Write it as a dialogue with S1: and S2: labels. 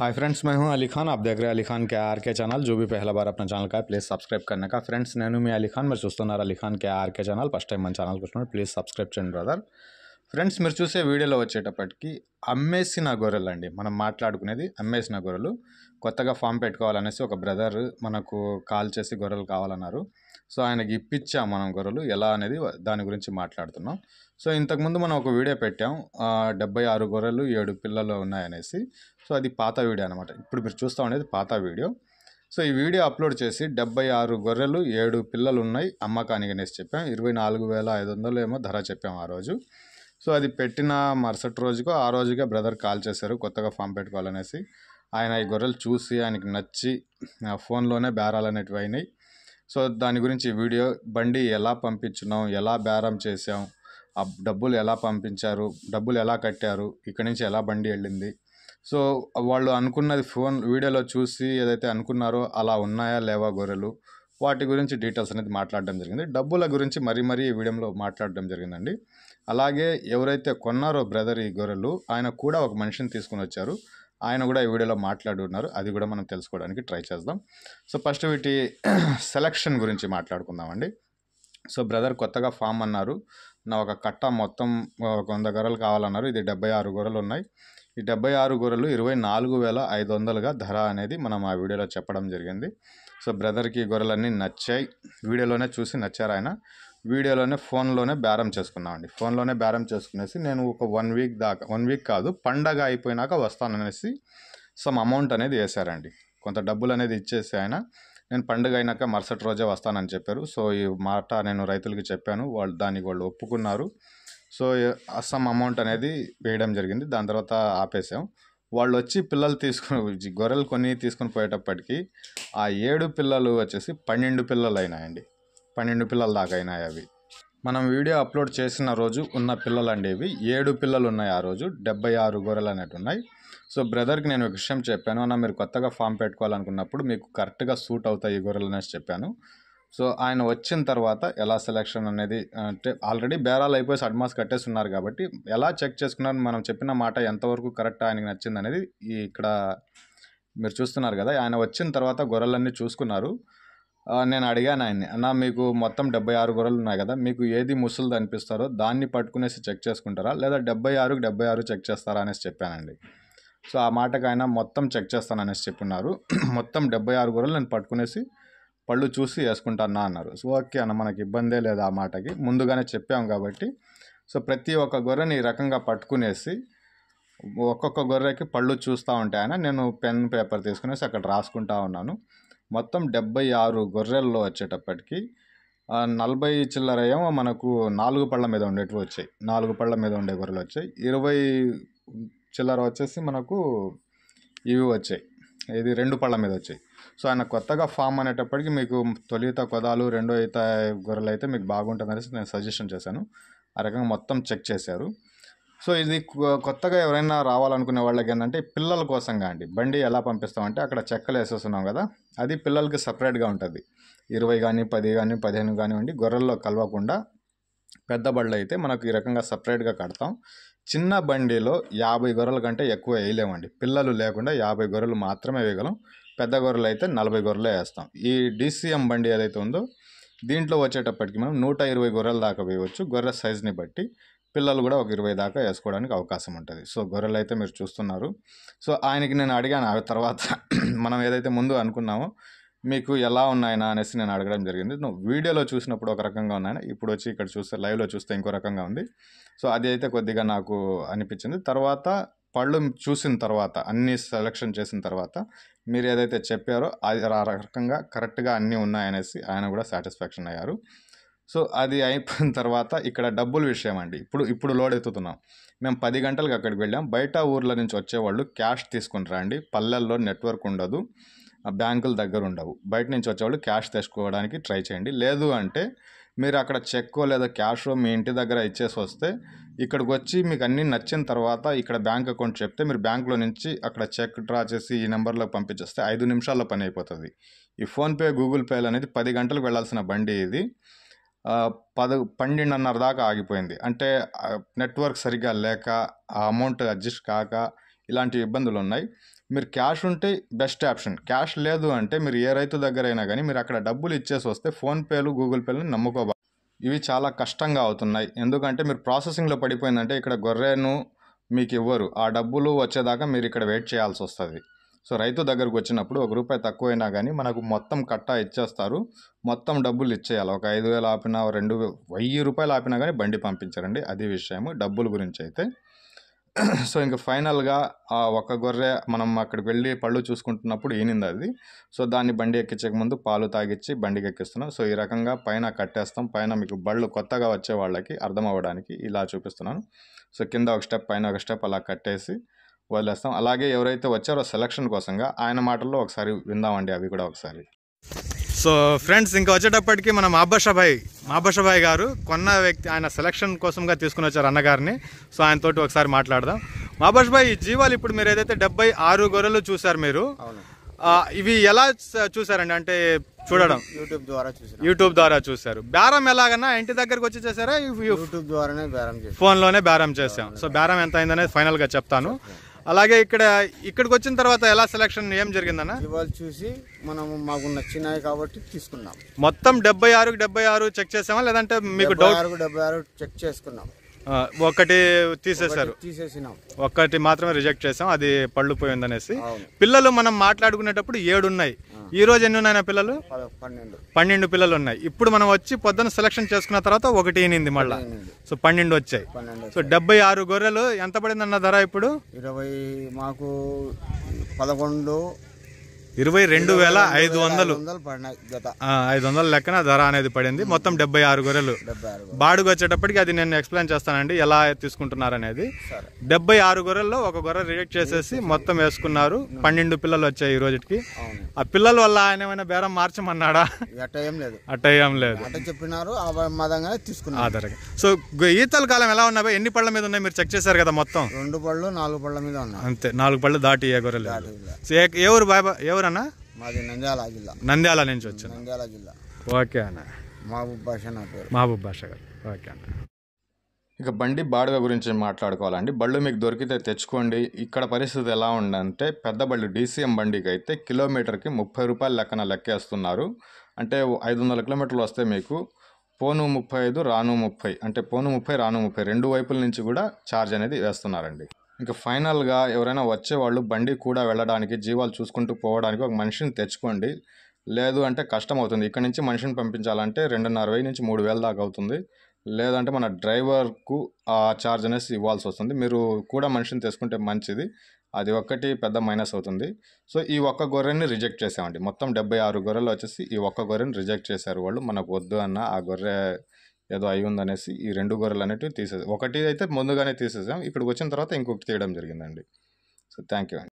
S1: hi friends मैं हूं अली खान आप देख रहे हैं अली खान के आर के चैनल जो भी पहला बार अपना चैनल का है प्लीज़ सब्सक्राइब करने का फ्रेंड्स नैनू मैं अली खान मैं చూస్తున్నారు అలీ ఖాన్ కే ఆర్కే ఛానల్ ఫస్ట్ టైం మన ఛానల్కి వస్తున్నాడు ప్లీజ్ సబ్స్క్రైబ్ చేయండి బ్రదర్ ఫ్రెండ్స్ మీరు చూసే వీడియోలో వచ్చేటప్పటికి అమ్మేసిన గొర్రెలు అండి మనం మాట్లాడుకునేది అమ్మేసిన గొర్రెలు కొత్తగా ఫామ్ పెట్టుకోవాలనేసి ఒక బ్రదర్ మనకు కాల్ చేసి గొర్రెలు కావాలన్నారు సో ఆయనకి ఇప్పించా మనం గొర్రెలు ఎలా అనేది దాని గురించి మాట్లాడుతున్నాం సో ఇంతకుముందు మనం ఒక వీడియో పెట్టాం డెబ్బై ఆరు గొర్రెలు ఏడు పిల్లలు ఉన్నాయనేసి సో అది పాత వీడియో అనమాట ఇప్పుడు మీరు చూస్తూ ఉండేది పాత వీడియో సో ఈ వీడియో అప్లోడ్ చేసి డెబ్బై ఆరు గొర్రెలు ఏడు పిల్లలు ఉన్నాయి అమ్మకానికి అనేసి చెప్పాం ఇరవై నాలుగు వేల ఐదు వందలు ఏమో ధర చెప్పాం ఆ రోజు సో అది పెట్టిన మరుసటి రోజుకో ఆ రోజుగా బ్రదర్ కాల్ చేశారు కొత్తగా ఫామ్ పెట్టుకోవాలనేసి ఆయన ఈ గొర్రెలు చూసి ఆయనకి నచ్చి ఫోన్లోనే బేరాలు అనేటివి అయినాయి సో దాని గురించి వీడియో బండి ఎలా పంపించున్నాం ఎలా బేరం చేసాం ఆ డబ్బులు ఎలా పంపించారు డబ్బులు ఎలా కట్టారు ఇక్కడి నుంచి ఎలా బండి వెళ్ళింది సో వాళ్ళు అనుకున్నది ఫోన్ వీడియోలో చూసి ఏదైతే అనుకున్నారో అలా ఉన్నాయా లేవా గొర్రెలు వాటి గురించి డీటెయిల్స్ అనేది మాట్లాడడం జరిగింది డబ్బుల గురించి మరీ మరీ ఈ వీడియోలో మాట్లాడడం జరిగిందండి అలాగే ఎవరైతే కొన్నారో బ్రదర్ ఈ గొర్రెలు ఆయన కూడా ఒక మనిషిని తీసుకుని వచ్చారు ఆయన కూడా ఈ వీడియోలో మాట్లాడున్నారు అది కూడా మనం తెలుసుకోవడానికి ట్రై చేద్దాం సో ఫస్ట్ వీటి సెలక్షన్ గురించి మాట్లాడుకుందామండి సో బ్రదర్ కొత్తగా ఫామ్ అన్నారు నా ఒక కట్ట మొత్తం వంద గొర్రెలు కావాలన్నారు ఇది డెబ్బై ఆరు గొర్రెలు ఉన్నాయి ఈ డెబ్బై ఆరు గొర్రెలు ఇరవై నాలుగు వేల ఐదు వందలుగా ధర అనేది మనం ఆ వీడియోలో చెప్పడం జరిగింది సో బ్రదర్కి గొర్రెలన్నీ నచ్చాయి వీడియోలోనే చూసి నచ్చారు ఆయన వీడియోలోనే ఫోన్లోనే బేరం చేసుకున్నామండి ఫోన్లోనే బేరం చేసుకునేసి నేను ఒక వన్ వీక్ దాకా వన్ వీక్ కాదు పండగ అయిపోయినాక వస్తాననేసి సమ్ అమౌంట్ అనేది వేశారండి కొంత డబ్బులు అనేది ఇచ్చేసి ఆయన నేను పండుగ అయినాక మరుసటి రోజే వస్తానని చెప్పారు సో ఈ మాట నేను రైతులకి చెప్పాను వాళ్ళు దానికి వాళ్ళు ఒప్పుకున్నారు సో అస్సాం అమౌంట్ అనేది వేయడం జరిగింది దాని తర్వాత ఆపేసాం వాళ్ళు వచ్చి పిల్లలు తీసుకుని గొర్రెలు కొని తీసుకుని పోయేటప్పటికీ ఆ ఏడు పిల్లలు వచ్చేసి పన్నెండు పిల్లలు అయినాయండి పన్నెండు పిల్లల దాకా అయినాయి అవి మనం వీడియో అప్లోడ్ చేసిన రోజు ఉన్న పిల్లలు అండి ఇవి ఏడు పిల్లలు ఉన్నాయి ఆ రోజు డెబ్బై ఆరు గొర్రెలు అనేవి ఉన్నాయి సో బ్రదర్కి నేను ఒక విషయం చెప్పాను అన్న మీరు కొత్తగా ఫామ్ పెట్టుకోవాలనుకున్నప్పుడు మీకు కరెక్ట్గా సూట్ అవుతాయి ఈ గొర్రెలు అనేసి చెప్పాను సో ఆయన వచ్చిన తర్వాత ఎలా సెలెక్షన్ అనేది అంటే ఆల్రెడీ బేరాలు అయిపోయి అడ్మాస్ కట్టేస్తున్నారు కాబట్టి ఎలా చెక్ చేసుకున్నారు మనం చెప్పిన మాట ఎంతవరకు కరెక్ట్ ఆయనకి నచ్చింది అనేది ఇక్కడ మీరు చూస్తున్నారు కదా ఆయన వచ్చిన తర్వాత గొర్రెలన్నీ చూసుకున్నారు నేను అడిగాను ఆయన్ని అన్న మీకు మొత్తం డెబ్బై ఆరు గొర్రెలు ఉన్నాయి కదా మీకు ఏది ముసలిది అనిపిస్తారో దాన్ని పట్టుకునేసి చెక్ చేసుకుంటారా లేదా డెబ్బై ఆరుకి డెబ్బై ఆరు చెక్ చేస్తారా అనేసి చెప్పానండి సో ఆ మాటకు ఆయన మొత్తం చెక్ చేస్తాను అనేసి చెప్పున్నారు మొత్తం డెబ్బై ఆరు గొర్రెలు నేను పట్టుకునేసి పళ్ళు చూసి వేసుకుంటానా అన్నారు సో ఓకే అన్న మనకి ఇబ్బందే లేదు ఆ మాటకి ముందుగానే చెప్పాం కాబట్టి సో ప్రతి ఒక్క గొర్రెని ఈ రకంగా పట్టుకునేసి ఒక్కొక్క గొర్రెకి పళ్ళు చూస్తూ ఉంటాయని నేను పెన్ పేపర్ తీసుకునేసి అక్కడ రాసుకుంటా ఉన్నాను మొత్తం డెబ్బై ఆరు గొర్రెల్లో వచ్చేటప్పటికి నలభై చిల్లర ఏమో మనకు నాలుగు పళ్ళ మీద ఉండేటివి వచ్చాయి నాలుగు పళ్ళ మీద ఉండే గొర్రెలు వచ్చాయి ఇరవై చిల్లర వచ్చేసి మనకు ఇవి వచ్చాయి ఇది రెండు పళ్ళ మీద వచ్చాయి సో ఆయన కొత్తగా ఫామ్ అనేటప్పటికి మీకు తొలిత కొదాలు రెండో ఈత గొర్రెలు అయితే మీకు బాగుంటుందనేసి నేను సజెషన్ చేశాను ఆ రకంగా మొత్తం చెక్ చేశారు సో ఇది కొత్తగా ఎవరైనా రావాలనుకునే వాళ్ళకి ఏంటంటే పిల్లల కోసం కాండి బండి ఎలా పంపిస్తామంటే అక్కడ చెక్కలు వేసేస్తున్నాం కదా అది పిల్లలకి సపరేట్గా ఉంటుంది ఇరవై కానీ పది కానీ పదిహేను కానివ్వండి గొర్రెల్లో కలవకుండా పెద్ద బళ్ళు అయితే మనకు ఈ రకంగా సపరేట్గా కడతాం చిన్న బండిలో యాభై గొర్రెల కంటే ఎక్కువ వేయలేమండి పిల్లలు లేకుండా యాభై గొర్రెలు మాత్రమే వేయగలం పెద్ద గొర్రెలు అయితే నలభై గొర్రెలే వేస్తాం ఈ డీసీఎం బండి ఏదైతే ఉందో దీంట్లో వచ్చేటప్పటికి మనం నూట ఇరవై గొర్రెల దాకా వేయవచ్చు గొర్రె సైజ్ని బట్టి పిల్లలు కూడా ఒక ఇరవై దాకా వేసుకోవడానికి అవకాశం ఉంటుంది సో గొర్రెలు అయితే మీరు చూస్తున్నారు సో ఆయనకి నేను అడిగాను ఆ తర్వాత మనం ఏదైతే ముందు అనుకున్నామో మీకు ఎలా ఉన్నాయనా అనేసి నేను అడగడం జరిగింది నువ్వు వీడియోలో చూసినప్పుడు ఒక రకంగా ఉన్నాయని ఇప్పుడు వచ్చి ఇక్కడ చూస్తే లైవ్లో చూస్తే ఇంకో రకంగా ఉంది సో అది అయితే కొద్దిగా నాకు అనిపించింది తర్వాత పళ్ళు చూసిన తర్వాత అన్ని సెలెక్షన్ చేసిన తర్వాత మీరు ఏదైతే చెప్పారో అది ఆ రకంగా కరెక్ట్గా అన్నీ ఉన్నాయనేసి ఆయన కూడా సాటిస్ఫాక్షన్ అయ్యారు సో అది అయిపోయిన తర్వాత ఇక్కడ డబ్బుల విషయం అండి ఇప్పుడు ఇప్పుడు లోడ్ ఎత్తుతున్నాం మేము పది గంటలకు అక్కడికి వెళ్ళాం బయట ఊర్ల నుంచి వచ్చేవాళ్ళు క్యాష్ తీసుకుని రండి పల్లెల్లో నెట్వర్క్ ఉండదు బ్యాంకుల దగ్గర ఉండవు బయట నుంచి వచ్చేవాళ్ళు క్యాష్ తెచ్చుకోవడానికి ట్రై చేయండి లేదు అంటే మీరు అక్కడ చెక్కో లేదా క్యాష్ మీ ఇంటి దగ్గర ఇచ్చేసి వస్తే ఇక్కడికి వచ్చి మీకు అన్నీ నచ్చిన తర్వాత ఇక్కడ బ్యాంక్ అకౌంట్ చెప్తే మీరు బ్యాంక్లో నుంచి అక్కడ చెక్ డ్రా చేసి ఈ నెంబర్లోకి పంపించేస్తే ఐదు నిమిషాల్లో పని అయిపోతుంది ఈ ఫోన్పే గూగుల్ పేలు అనేది పది గంటలకు వెళ్ళాల్సిన బండి ఇది పద పన్నెండున్నర దాకా ఆగిపోయింది అంటే నెట్వర్క్ సరిగ్గా లేక ఆ అమౌంట్ అడ్జస్ట్ కాక ఇలాంటి ఇబ్బందులు ఉన్నాయి మీరు క్యాష్ ఉంటే బెస్ట్ ఆప్షన్ క్యాష్ లేదు అంటే మీరు ఏ రైతు దగ్గర అయినా కానీ మీరు అక్కడ డబ్బులు ఇచ్చేసి వస్తే ఫోన్పేలు గూగుల్ పేలు నమ్ముకోబా ఇవి చాలా కష్టంగా అవుతున్నాయి ఎందుకంటే మీరు ప్రాసెసింగ్లో పడిపోయిందంటే ఇక్కడ గొర్రెను మీకు ఇవ్వరు ఆ డబ్బులు వచ్చేదాకా మీరు ఇక్కడ వెయిట్ చేయాల్సి వస్తుంది సో రైతు దగ్గరకు వచ్చినప్పుడు ఒక రూపాయి తక్కువైనా కానీ మనకు మొత్తం కట్టా ఇచ్చేస్తారు మొత్తం డబ్బులు ఇచ్చేయాలి ఒక ఐదు వేలు ఆపినా రెండు వెయ్యి రూపాయలు ఆపినా కానీ బండి పంపించారండి అది విషయము డబ్బుల గురించి అయితే సో ఇంకా ఫైనల్గా ఆ ఒక్క గొర్రె మనం అక్కడికి వెళ్ళి పళ్ళు చూసుకుంటున్నప్పుడు ఈనింది అది సో దాన్ని బండి ఎక్కించక ముందు పాలు తాగిచ్చి బండికి ఎక్కిస్తున్నాం సో ఈ రకంగా పైన కట్టేస్తాం పైన మీకు బళ్ళు కొత్తగా వచ్చే వాళ్ళకి అర్థం అవ్వడానికి ఇలా చూపిస్తున్నాను సో కింద ఒక స్టెప్ పైన ఒక స్టెప్ అలా కట్టేసి వదిలేస్తాం అలాగే ఎవరైతే వచ్చారో సెలక్షన్ కోసంగా ఆయన మాటల్లో ఒకసారి విందామండి అవి కూడా ఒకసారి సో ఫ్రెండ్స్ ఇంకా వచ్చేటప్పటికి మనం అబ్బాషాబాయ్ అబ్బాషాబాయ్ గారు కొన్న వ్యక్తి ఆయన సెలక్షన్ కోసంగా తీసుకుని వచ్చారు అన్నగారిని సో ఆయనతో ఒకసారి మాట్లాడదాం ఈ జీవాలు ఇప్పుడు మీరు ఏదైతే డెబ్బై ఆరు గొర్రెలు చూసారు మీరు ఇవి ఎలా చూసారండి అంటే చూడడం యూట్యూబ్ ద్వారా చూసారు యూట్యూబ్ ద్వారా చూసారు బేరం ఎలాగన్నా ఇంటి దగ్గరకు వచ్చి చేశారా యూట్యూబ్ ద్వారానే బేరం ఫోన్లోనే బేరం చేసాం సో బేరం ఎంత అయిందనేది ఫైనల్గా చెప్తాను అలాగే ఇక్కడ ఇక్కడికి వచ్చిన తర్వాత ఎలా సెలక్షన్ ఏం జరిగిందన్న ఇవాళ చూసి మనం మాకు నచ్చినాయి కాబట్టి తీసుకున్నాం మొత్తం డెబ్బై ఆరు డెబ్బై ఆరు చెక్ చేసామా లేదంటే మీకు డౌట్ డెబ్బై ఆరు చెక్ చేసుకున్నాం ఒకటి తీసేసారు తీసేసినాం ఒకటి మాత్రమే రిజెక్ట్ చేసాం అది పళ్ళు పోయిందనేసి పిల్లలు మనం మాట్లాడుకునేటప్పుడు ఏడున్నాయి ఈ రోజు ఎన్ని ఉన్నాయి పిల్లలు పన్నెండు పిల్లలు ఉన్నాయి ఇప్పుడు మనం వచ్చి పొద్దున సెలక్షన్ చేసుకున్న తర్వాత ఒకటి ఎనిమిది మళ్ళీ సో పన్నెండు వచ్చాయి సో డెబ్బై ఆరు గొర్రెలు ఎంత పడింది అన్న ధర ఇప్పుడు ఇరవై మాకు పదకొండు ఇరవై రెండు వేల ఐదు వందలు ఐదు వందల లెక్కన ధర అనేది పడింది మొత్తం డెబ్బై ఆరు గొర్రెలు బాడుగు వచ్చేటప్పటికి అది నేను ఎక్స్ప్లెయిన్ చేస్తానండి ఎలా తీసుకుంటున్నారు అనేది డెబ్బై ఆరు గొర్రెల్లో ఒక గొర్రె రిజెక్ట్ చేసేసి మొత్తం వేసుకున్నారు పన్నెండు పిల్లలు వచ్చాయి ఈ రోజుకి ఆ పిల్లల వల్ల ఆయన ఏమైనా బేరం మార్చమన్నాడా అట్ట ఏం లేదు చెప్పినారు తీసుకున్నారు సో ఈతల కాలం ఎలా ఉన్నాయి ఎన్ని పళ్ళ మీద ఉన్నాయి మీరు చెక్ చేశారు కదా మొత్తం రెండు పళ్ళు నాలుగు పళ్ళ మీద ఉన్నాయి అంతే నాలుగు పళ్ళు దాటి ఏ గొర్రెలు ఎవరు బాబా ఎవరు అన్న మాది నంద్యాల జిల్లా నంద్యాల నుంచి వచ్చిన నంద్యాల జిల్లా ఓకే అన్న మహబూబ్ భాష నా పేరు మహబూబ్ భాష గారు ఓకే అన్న ఇక బండి బాడుగ గురించి మాట్లాడుకోవాలండి బళ్ళు మీకు దొరికితే తెచ్చుకోండి ఇక్కడ పరిస్థితి ఎలా ఉందంటే పెద్ద బళ్ళు డీసీఎం బండికి అయితే కిలోమీటర్కి ముప్పై రూపాయల లెక్కన లెక్కేస్తున్నారు అంటే ఐదు వందల కిలోమీటర్లు వస్తే మీకు పోను ముప్పై ఐదు రాను ముప్పై అంటే పోను ముప్పై రాను ముప్పై రెండు వైపుల నుంచి కూడా ఛార్జ్ అనేది వేస్తున్నారండి ఇంకా ఫైనల్గా ఎవరైనా వచ్చేవాళ్ళు బండి కూడా వెళ్ళడానికి జీవాలు చూసుకుంటూ పోవడానికి ఒక మనిషిని తెచ్చుకోండి లేదు అంటే కష్టం అవుతుంది ఇక్కడ నుంచి మనిషిని పంపించాలంటే రెండున్నర వెయ్యి నుంచి మూడు వేల దాకా అవుతుంది లేదంటే మన డ్రైవర్కు ఆ ఛార్జ్ అనేసి ఇవ్వాల్సి వస్తుంది మీరు కూడా మనిషిని తెచ్చుకుంటే మంచిది అది ఒక్కటి పెద్ద మైనస్ అవుతుంది సో ఈ ఒక్క గొర్రెని రిజెక్ట్ చేసామండి మొత్తం డెబ్బై ఆరు గొర్రెలు వచ్చేసి ఈ ఒక్క గొర్రెని రిజెక్ట్ చేశారు వాళ్ళు మనకు వద్దు అన్న ఆ గొర్రె ఏదో అయి ఉందనేసి ఈ రెండు గొర్రెలు అనేటివి తీసేసాం ఒకటి అయితే ముందుగానే తీసేసాం ఇక్కడికి వచ్చిన తర్వాత ఇంకొకటి తీయడం జరిగిందండి సో థ్యాంక్ యూ అండి